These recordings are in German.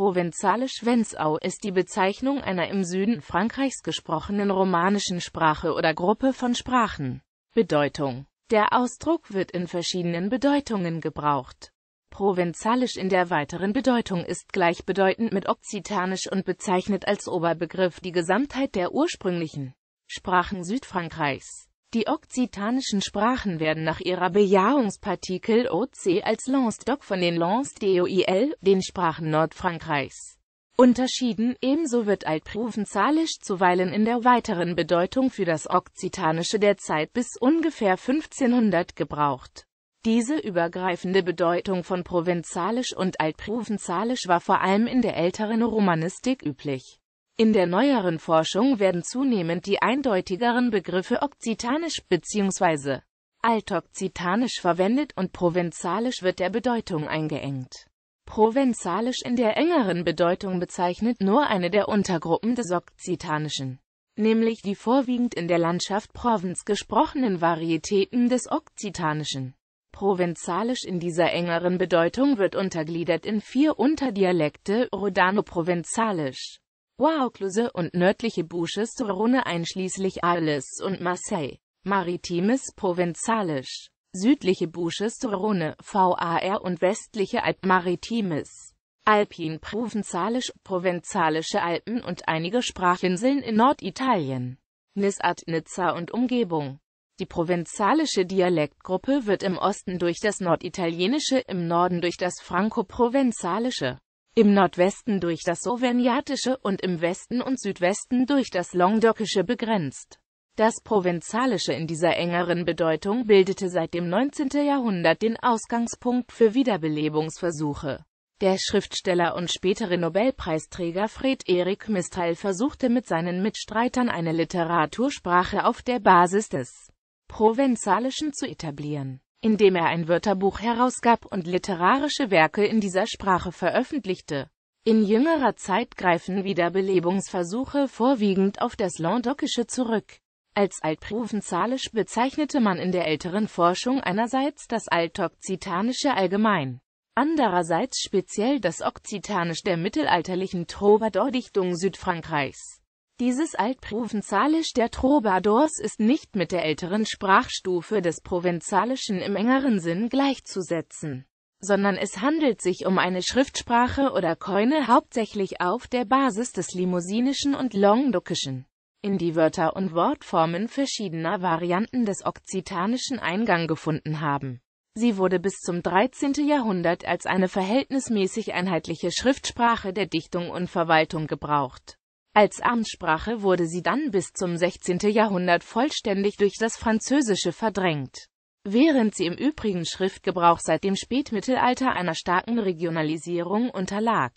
provenzalisch Schwenzau ist die Bezeichnung einer im Süden Frankreichs gesprochenen romanischen Sprache oder Gruppe von Sprachen. Bedeutung Der Ausdruck wird in verschiedenen Bedeutungen gebraucht. Provenzalisch in der weiteren Bedeutung ist gleichbedeutend mit Okzitanisch und bezeichnet als Oberbegriff die Gesamtheit der ursprünglichen Sprachen Südfrankreichs. Die okzitanischen Sprachen werden nach ihrer Bejahungspartikel OC als Lance-Doc von den Langues d'Oil, den Sprachen Nordfrankreichs, unterschieden, ebenso wird altprovenzalisch zuweilen in der weiteren Bedeutung für das Okzitanische der Zeit bis ungefähr 1500 gebraucht. Diese übergreifende Bedeutung von Provenzalisch und altprovenzalisch war vor allem in der älteren Romanistik üblich in der neueren Forschung werden zunehmend die eindeutigeren Begriffe okzitanisch bzw. altkzitanisch verwendet und provenzalisch wird der Bedeutung eingeengt. Provenzalisch in der engeren Bedeutung bezeichnet nur eine der Untergruppen des Okzitanischen, nämlich die vorwiegend in der Landschaft Provence gesprochenen Varietäten des Okzitanischen. Provenzalisch in dieser engeren Bedeutung wird untergliedert in vier Unterdialekte Rodano-Provenzalisch, Waukluse und nördliche Bouches-du-Rhône einschließlich Arles und Marseille. Maritimes Provenzalisch, südliche Bouches-du-Rhône, VAR und westliche Alp Maritimes. Alpin Provenzalisch, Provenzalische Alpen und einige Sprachinseln in Norditalien. Nisat, Nizza und Umgebung. Die provenzalische Dialektgruppe wird im Osten durch das Norditalienische, im Norden durch das Franco-Provenzalische im Nordwesten durch das Auvergnatische und im Westen und Südwesten durch das Languedokische begrenzt. Das Provenzalische in dieser engeren Bedeutung bildete seit dem 19. Jahrhundert den Ausgangspunkt für Wiederbelebungsversuche. Der Schriftsteller und spätere Nobelpreisträger Fred Erik Mistral versuchte mit seinen Mitstreitern eine Literatursprache auf der Basis des Provenzalischen zu etablieren indem er ein Wörterbuch herausgab und literarische Werke in dieser Sprache veröffentlichte. In jüngerer Zeit greifen Wiederbelebungsversuche vorwiegend auf das Landdokische zurück. Als altprufenzalisch bezeichnete man in der älteren Forschung einerseits das Altokzitanische allgemein, andererseits speziell das Okzitanisch der mittelalterlichen Troubadour-Dichtung Südfrankreichs. Dieses Altprovenzalisch der Trobadors ist nicht mit der älteren Sprachstufe des Provenzalischen im engeren Sinn gleichzusetzen, sondern es handelt sich um eine Schriftsprache oder Keune hauptsächlich auf der Basis des Limousinischen und Languedocischen. In die Wörter und Wortformen verschiedener Varianten des Okzitanischen Eingang gefunden haben. Sie wurde bis zum 13. Jahrhundert als eine verhältnismäßig einheitliche Schriftsprache der Dichtung und Verwaltung gebraucht. Als Amtssprache wurde sie dann bis zum 16. Jahrhundert vollständig durch das Französische verdrängt. Während sie im übrigen Schriftgebrauch seit dem Spätmittelalter einer starken Regionalisierung unterlag.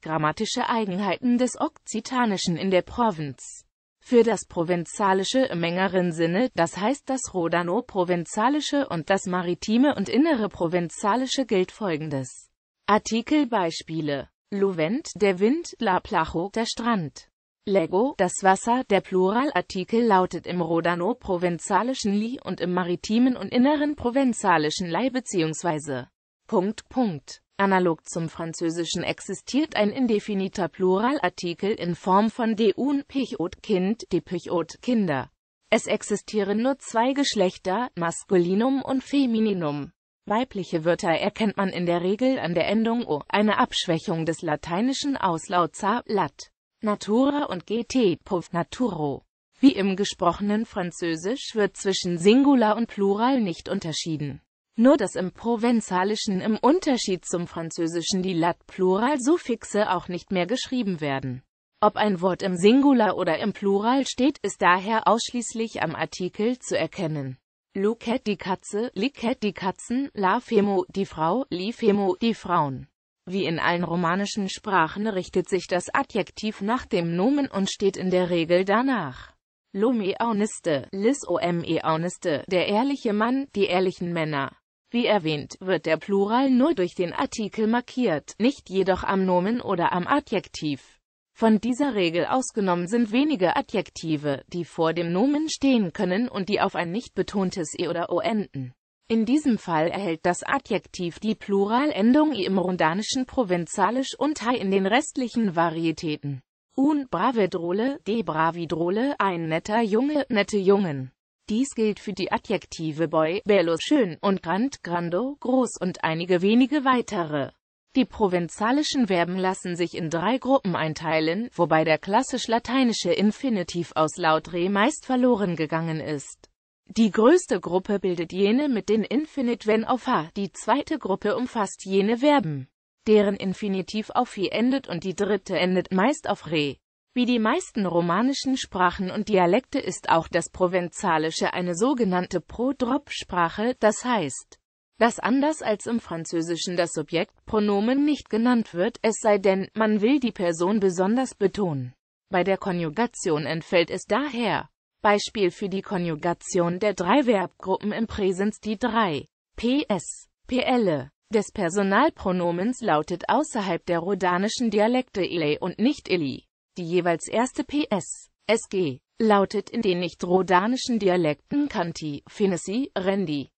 Grammatische Eigenheiten des Okzitanischen in der Provinz für das Provenzalische im engeren Sinne, das heißt das Rodano-Provenzalische und das Maritime und Innere Provenzalische gilt folgendes. Artikelbeispiele Luvent, der Wind, La Placho, der Strand. Lego, das Wasser, der Pluralartikel lautet im Rodano-Provenzalischen Li und im maritimen und inneren Provenzalischen Lei bzw. Punkt, Punkt. Analog zum Französischen existiert ein indefiniter Pluralartikel in Form von de un pichot Kind, de pichot Kinder. Es existieren nur zwei Geschlechter, Maskulinum und Femininum. Weibliche Wörter erkennt man in der Regel an der Endung o, eine Abschwächung des lateinischen Auslauts lat. Natura und GT Puff Naturo. Wie im gesprochenen Französisch wird zwischen Singular und Plural nicht unterschieden. Nur dass im Provenzalischen im Unterschied zum Französischen die Lat-Plural-Suffixe auch nicht mehr geschrieben werden. Ob ein Wort im Singular oder im Plural steht, ist daher ausschließlich am Artikel zu erkennen. Luket die Katze, Liquette die Katzen, La Femo die Frau, Li Femo die Frauen. Wie in allen romanischen Sprachen richtet sich das Adjektiv nach dem Nomen und steht in der Regel danach. L'homme-auniste, lis homme-auniste, der ehrliche Mann, die ehrlichen Männer. Wie erwähnt, wird der Plural nur durch den Artikel markiert, nicht jedoch am Nomen oder am Adjektiv. Von dieser Regel ausgenommen sind wenige Adjektive, die vor dem Nomen stehen können und die auf ein nicht betontes e oder o enden. In diesem Fall erhält das Adjektiv die Pluralendung i im rundanischen Provenzalisch und hai in den restlichen Varietäten. Un bravedrole, de bravidrole, ein netter Junge, nette Jungen. Dies gilt für die Adjektive boy, bello, schön und grand, grando, groß und einige wenige weitere. Die provenzalischen Verben lassen sich in drei Gruppen einteilen, wobei der klassisch-lateinische Infinitiv aus Lautre meist verloren gegangen ist. Die größte Gruppe bildet jene mit den Infinitiv auf h, die zweite Gruppe umfasst jene Verben, deren Infinitiv auf i endet und die dritte endet meist auf re. Wie die meisten romanischen Sprachen und Dialekte ist auch das Provenzalische eine sogenannte pro drop sprache das heißt, dass anders als im Französischen das Subjektpronomen nicht genannt wird, es sei denn, man will die Person besonders betonen. Bei der Konjugation entfällt es daher. Beispiel für die Konjugation der drei Verbgruppen im Präsens die drei PS, PL des Personalpronomens lautet außerhalb der rhodanischen Dialekte ele und nicht ili. Die jeweils erste PS, SG, lautet in den nicht rhodanischen Dialekten Kanti, Finesi, Rendi,